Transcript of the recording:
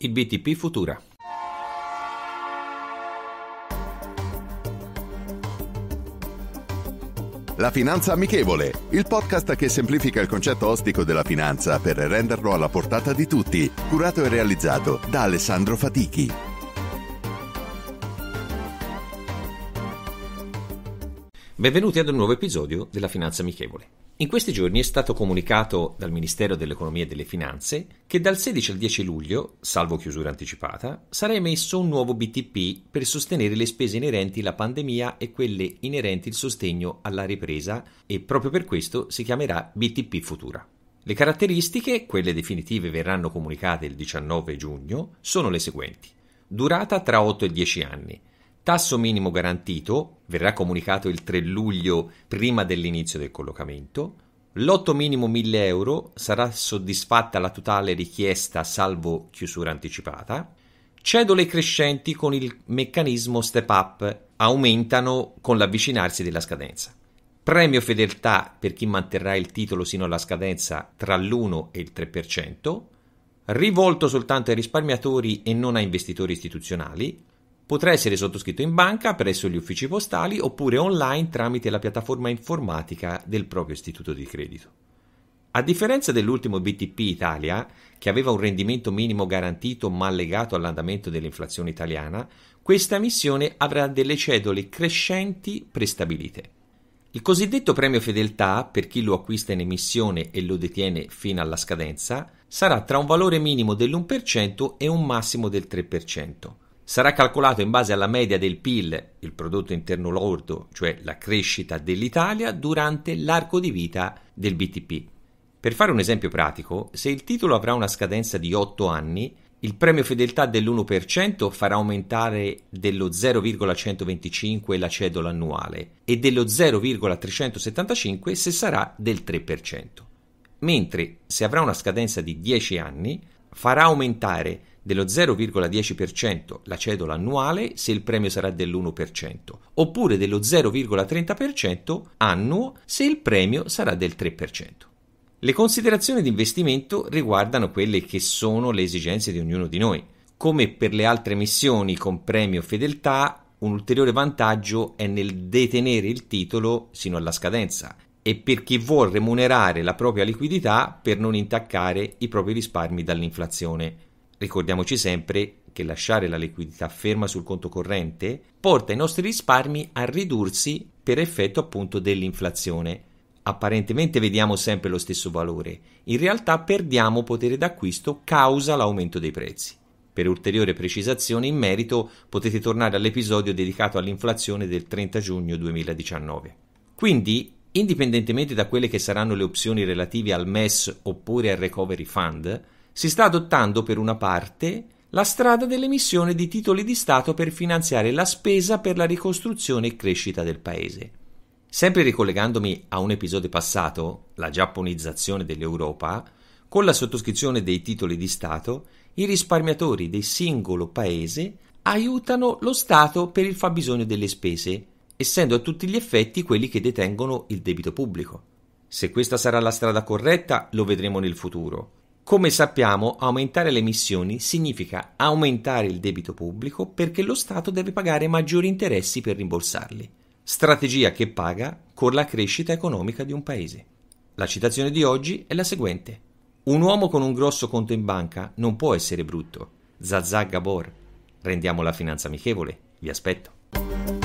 il BTP Futura. La Finanza Amichevole, il podcast che semplifica il concetto ostico della finanza per renderlo alla portata di tutti, curato e realizzato da Alessandro Fatichi. Benvenuti ad un nuovo episodio della Finanza Amichevole. In questi giorni è stato comunicato dal Ministero dell'Economia e delle Finanze che dal 16 al 10 luglio, salvo chiusura anticipata, sarà emesso un nuovo BTP per sostenere le spese inerenti alla pandemia e quelle inerenti al sostegno alla ripresa e proprio per questo si chiamerà BTP Futura. Le caratteristiche, quelle definitive verranno comunicate il 19 giugno, sono le seguenti. Durata tra 8 e 10 anni, Tasso minimo garantito verrà comunicato il 3 luglio prima dell'inizio del collocamento. Lotto minimo 1000 euro sarà soddisfatta la totale richiesta salvo chiusura anticipata. Cedole crescenti con il meccanismo step up aumentano con l'avvicinarsi della scadenza. Premio fedeltà per chi manterrà il titolo sino alla scadenza tra l'1 e il 3%, rivolto soltanto ai risparmiatori e non a investitori istituzionali, Potrà essere sottoscritto in banca, presso gli uffici postali oppure online tramite la piattaforma informatica del proprio istituto di credito. A differenza dell'ultimo BTP Italia, che aveva un rendimento minimo garantito ma legato all'andamento dell'inflazione italiana, questa missione avrà delle cedole crescenti prestabilite. Il cosiddetto premio fedeltà, per chi lo acquista in emissione e lo detiene fino alla scadenza, sarà tra un valore minimo dell'1% e un massimo del 3% sarà calcolato in base alla media del PIL, il prodotto interno lordo, cioè la crescita dell'Italia, durante l'arco di vita del BTP. Per fare un esempio pratico, se il titolo avrà una scadenza di 8 anni, il premio fedeltà dell'1% farà aumentare dello 0,125 la cedola annuale e dello 0,375 se sarà del 3%, mentre se avrà una scadenza di 10 anni farà aumentare dello 0,10% la cedola annuale se il premio sarà dell'1%, oppure dello 0,30% annuo se il premio sarà del 3%. Le considerazioni di investimento riguardano quelle che sono le esigenze di ognuno di noi. Come per le altre missioni con premio fedeltà, un ulteriore vantaggio è nel detenere il titolo sino alla scadenza e per chi vuole remunerare la propria liquidità per non intaccare i propri risparmi dall'inflazione Ricordiamoci sempre che lasciare la liquidità ferma sul conto corrente porta i nostri risparmi a ridursi per effetto appunto dell'inflazione. Apparentemente vediamo sempre lo stesso valore, in realtà perdiamo potere d'acquisto causa l'aumento dei prezzi. Per ulteriore precisazione in merito potete tornare all'episodio dedicato all'inflazione del 30 giugno 2019. Quindi, indipendentemente da quelle che saranno le opzioni relative al MES oppure al Recovery Fund, si sta adottando per una parte la strada dell'emissione di titoli di Stato per finanziare la spesa per la ricostruzione e crescita del Paese. Sempre ricollegandomi a un episodio passato, la giapponizzazione dell'Europa, con la sottoscrizione dei titoli di Stato, i risparmiatori del singolo Paese aiutano lo Stato per il fabbisogno delle spese, essendo a tutti gli effetti quelli che detengono il debito pubblico. Se questa sarà la strada corretta, lo vedremo nel futuro come sappiamo, aumentare le emissioni significa aumentare il debito pubblico perché lo Stato deve pagare maggiori interessi per rimborsarli. Strategia che paga con la crescita economica di un paese. La citazione di oggi è la seguente. Un uomo con un grosso conto in banca non può essere brutto. Zazà Gabor. Rendiamo la finanza amichevole. Vi aspetto.